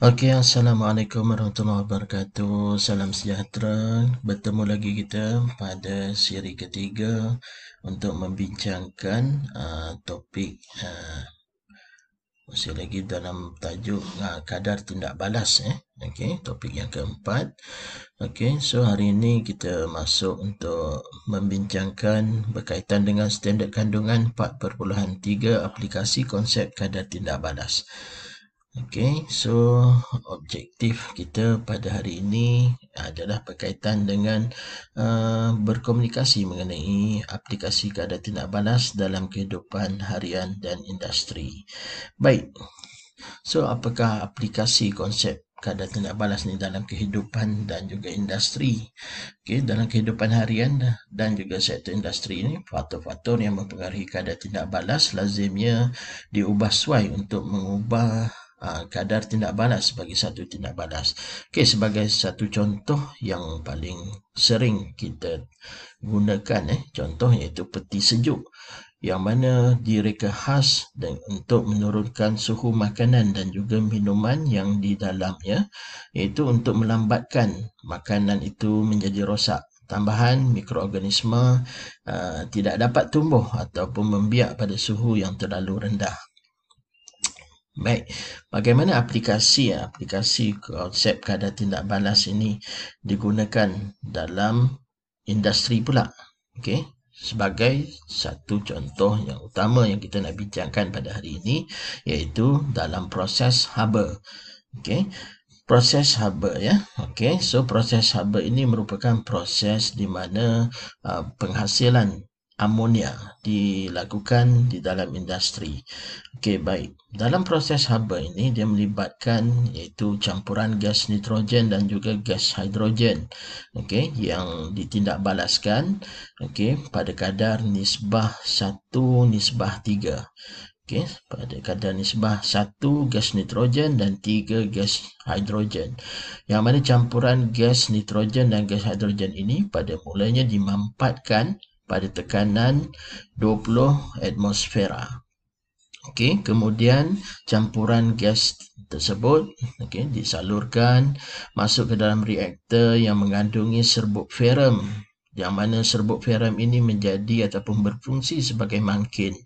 Okey, Assalamualaikum warahmatullahi wabarakatuh. Salam sejahtera. Bertemu lagi kita pada siri ketiga untuk membincangkan uh, topik uh, masih lagi dalam tajuk uh, kadar tindak balas eh. Okey, topik yang keempat. Okey, so hari ini kita masuk untuk membincangkan berkaitan dengan standard kandungan 4.3 aplikasi konsep kadar tindak balas. Okay, so objektif kita pada hari ini adalah berkaitan dengan uh, berkomunikasi mengenai aplikasi keadaan tindak balas dalam kehidupan harian dan industri. Baik, so apakah aplikasi konsep keadaan tindak balas ni dalam kehidupan dan juga industri? Okay, dalam kehidupan harian dan juga sektor industri ini, faktor-faktor yang mempengaruhi keadaan tindak balas lazimnya diubah suai untuk mengubah Ah, kadar tindak balas bagi satu tindak balas. Okey, sebagai satu contoh yang paling sering kita gunakan eh contoh iaitu peti sejuk yang mana direka khas dan untuk menurunkan suhu makanan dan juga minuman yang di dalamnya iaitu untuk melambatkan makanan itu menjadi rosak tambahan mikroorganisma uh, tidak dapat tumbuh ataupun membiak pada suhu yang terlalu rendah Baik, bagaimana aplikasi ya aplikasi konsep kadar tindak balas ini digunakan dalam industri pula? Okey, sebagai satu contoh yang utama yang kita nak bincangkan pada hari ini iaitu dalam proses haba. Okey, proses haba ya. Okey, so proses haba ini merupakan proses di mana uh, penghasilan amonia dilakukan di dalam industri. Okey, baik. Dalam proses haba ini, dia melibatkan iaitu campuran gas nitrogen dan juga gas hidrogen Okey yang ditindak balaskan Okey pada kadar nisbah 1, nisbah 3. Okay, pada kadar nisbah 1 gas nitrogen dan 3 gas hidrogen. Yang mana campuran gas nitrogen dan gas hidrogen ini pada mulanya dimampatkan pada tekanan 20 atmosfera. Okey, kemudian campuran gas tersebut okey disalurkan masuk ke dalam reaktor yang mengandungi serbuk ferum yang mana serbuk ferum ini menjadi ataupun berfungsi sebagai mangkin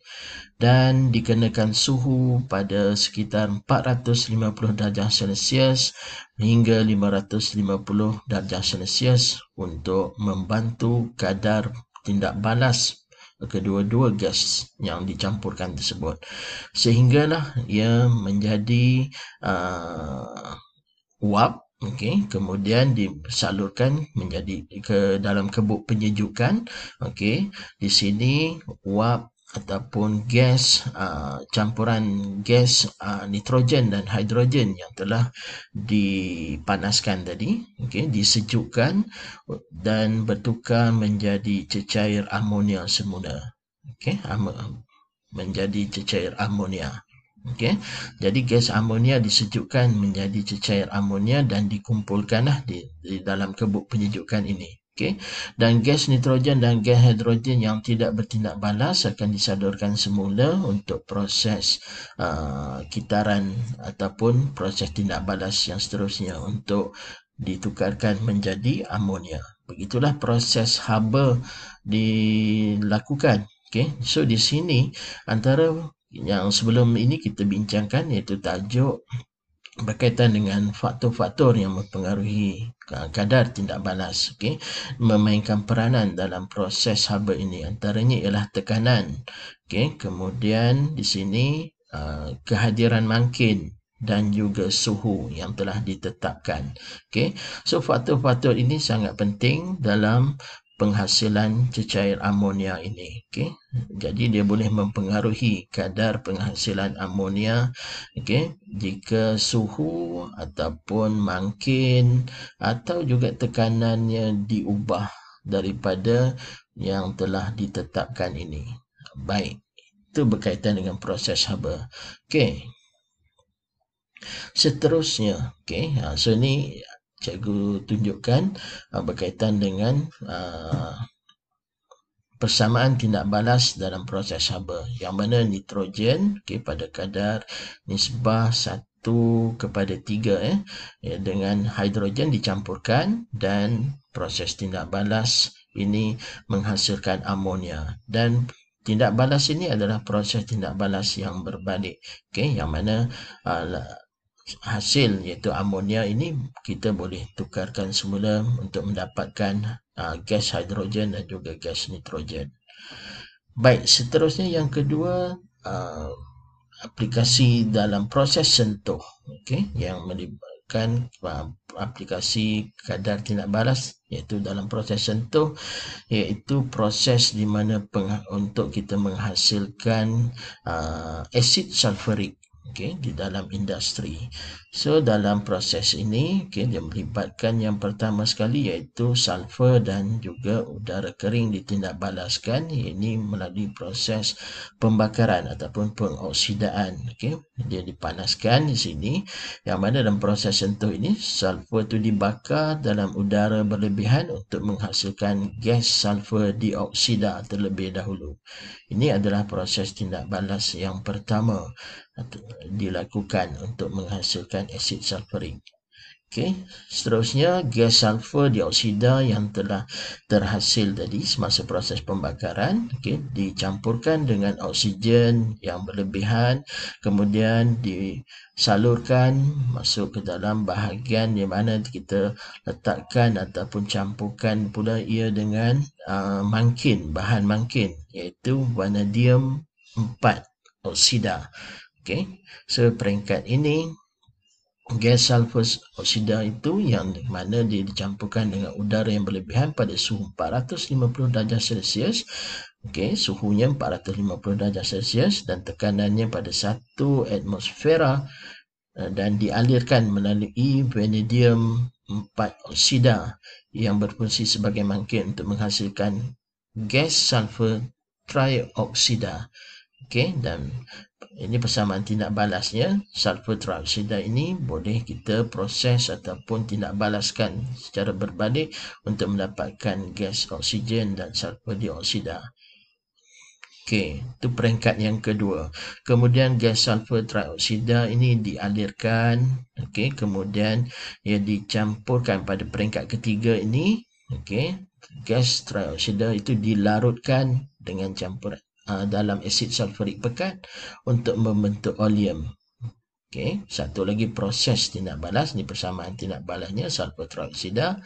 dan dikenakan suhu pada sekitar 450 darjah Celsius hingga 550 darjah Celsius untuk membantu kadar tindak balas kedua-dua gas yang dicampurkan tersebut sehinggalah ia menjadi uh, wap okey kemudian disalurkan menjadi ke dalam kebuk penyejukan okay? di sini uap ataupun gas uh, campuran gas uh, nitrogen dan hidrogen yang telah dipanaskan tadi okey disejukkan dan bertukar menjadi cecair amonia semula okey menjadi cecair amonia okey jadi gas amonia disejukkan menjadi cecair amonia dan dikumpulkanlah di, di dalam kebuk penyejukan ini Okay. Dan gas nitrogen dan gas hidrogen yang tidak bertindak balas akan disadurkan semula untuk proses uh, kitaran ataupun proses tindak balas yang seterusnya untuk ditukarkan menjadi amonia. Begitulah proses haba dilakukan. Okay. So di sini antara yang sebelum ini kita bincangkan iaitu tajuk berkaitan dengan faktor-faktor yang mempengaruhi kadar tindak balas okey memainkan peranan dalam proses haba ini antaranya ialah tekanan okey kemudian di sini uh, kehadiran mangkin dan juga suhu yang telah ditetapkan okey so faktor-faktor ini sangat penting dalam penghasilan cecair amonia ini okey jadi dia boleh mempengaruhi kadar penghasilan amonia okey jika suhu ataupun mangkin atau juga tekanannya diubah daripada yang telah ditetapkan ini baik itu berkaitan dengan proses haba okey seterusnya okey ha, so ni cikgu tunjukkan uh, berkaitan dengan uh, persamaan tindak balas dalam proses haba yang mana nitrogen okay, pada kadar nisbah 1 kepada 3 eh, ya, dengan hidrogen dicampurkan dan proses tindak balas ini menghasilkan amonia dan tindak balas ini adalah proses tindak balas yang berbalik okay, yang mana uh, hasil iaitu amonia ini kita boleh tukarkan semula untuk mendapatkan uh, gas hidrogen dan juga gas nitrogen. Baik, seterusnya yang kedua uh, aplikasi dalam proses sentuh, okay, yang melibatkan uh, aplikasi kadar tindak balas iaitu dalam proses sentuh iaitu proses di mana untuk kita menghasilkan uh, asid sulfuric okay, di dalam industri. So dalam proses ini, okay, dia melibatkan yang pertama sekali iaitu sulfur dan juga udara kering ditindak balaskan. Ini melalui proses pembakaran ataupun pengoksidaan. Okay. Dia dipanaskan di sini. Yang mana dalam proses sentuh ini, sulfur itu dibakar dalam udara berlebihan untuk menghasilkan gas sulfur dioksida terlebih dahulu. Ini adalah proses tindak balas yang pertama dilakukan untuk menghasilkan asid sulfurik. Okey, seterusnya gas sulfur dioksida yang telah terhasil tadi semasa proses pembakaran, okey, dicampurkan dengan oksigen yang berlebihan, kemudian disalurkan masuk ke dalam bahagian di mana kita letakkan ataupun campurkan pula ia dengan uh, mangkin, bahan mangkin iaitu vanadium 4 oksida. Okey. So peringkat ini gas sulfur oksida itu yang di mana dia dicampurkan dengan udara yang berlebihan pada suhu 450 darjah Celsius. Okey, suhunya 450 darjah Celsius dan tekanannya pada 1 atmosfera eh, dan dialirkan melalui vanadium 4 oksida yang berfungsi sebagai mangkit untuk menghasilkan gas sulfur trioksida. Okey, dan ini persamaan tindak balasnya sulfur trioksida ini boleh kita proses ataupun tindak balaskan secara berbalik untuk mendapatkan gas oksigen dan sulfur dioksida Okey, itu peringkat yang kedua. Kemudian gas sulfur trioksida ini dialirkan, okey, kemudian ia dicampurkan pada peringkat ketiga ini, okey. Gas trioksida itu dilarutkan dengan campuran Uh, dalam asid sulfurik pekat untuk membentuk oleum. Okay. Satu lagi proses tindak balas, ni persamaan tindak balasnya, sulfur trioksida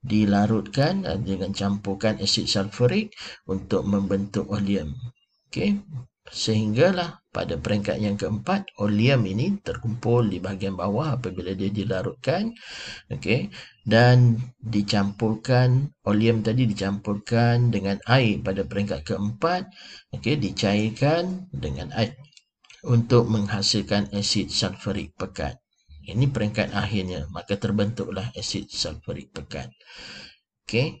dilarutkan uh, dengan campurkan asid sulfurik untuk membentuk oleum. Okay sehinggalah pada peringkat yang keempat oleum ini terkumpul di bahagian bawah apabila dia dilarutkan okey dan dicampurkan oleum tadi dicampurkan dengan air pada peringkat keempat okey dicairkan dengan air untuk menghasilkan asid sulfurik pekat ini peringkat akhirnya maka terbentuklah asid sulfurik pekat okey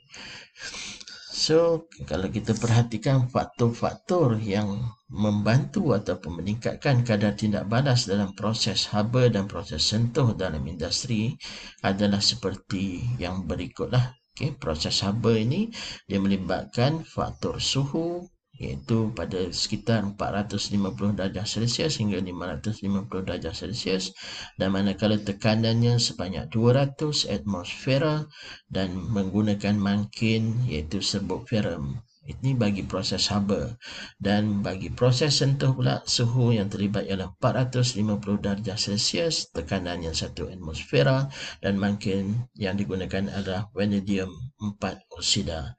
so kalau kita perhatikan faktor-faktor yang membantu ataupun meningkatkan kadar tindak balas dalam proses haba dan proses sentuh dalam industri adalah seperti yang berikutlah. Okay, proses haba ini dia melibatkan faktor suhu iaitu pada sekitar 450 darjah Celsius hingga 550 darjah Celsius dan manakala tekanannya sebanyak 200 atmosfera dan menggunakan mangkin iaitu serbuk ferum ini bagi proses haba. Dan bagi proses sentuh pula, suhu yang terlibat ialah 450 darjah Celsius, tekanan yang satu atmosfera dan mungkin yang digunakan adalah vanadium 4 oksida.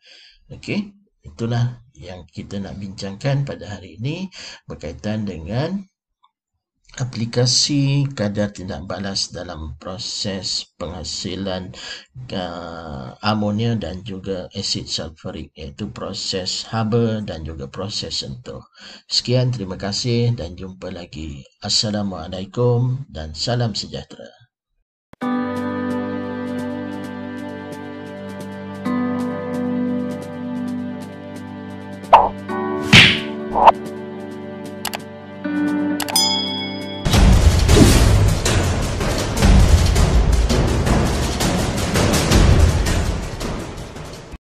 Okey, itulah yang kita nak bincangkan pada hari ini berkaitan dengan aplikasi kadar tidak balas dalam proses penghasilan uh, amonia dan juga asid sulfurik iaitu proses haba dan juga proses sentuh. Sekian terima kasih dan jumpa lagi. Assalamualaikum dan salam sejahtera.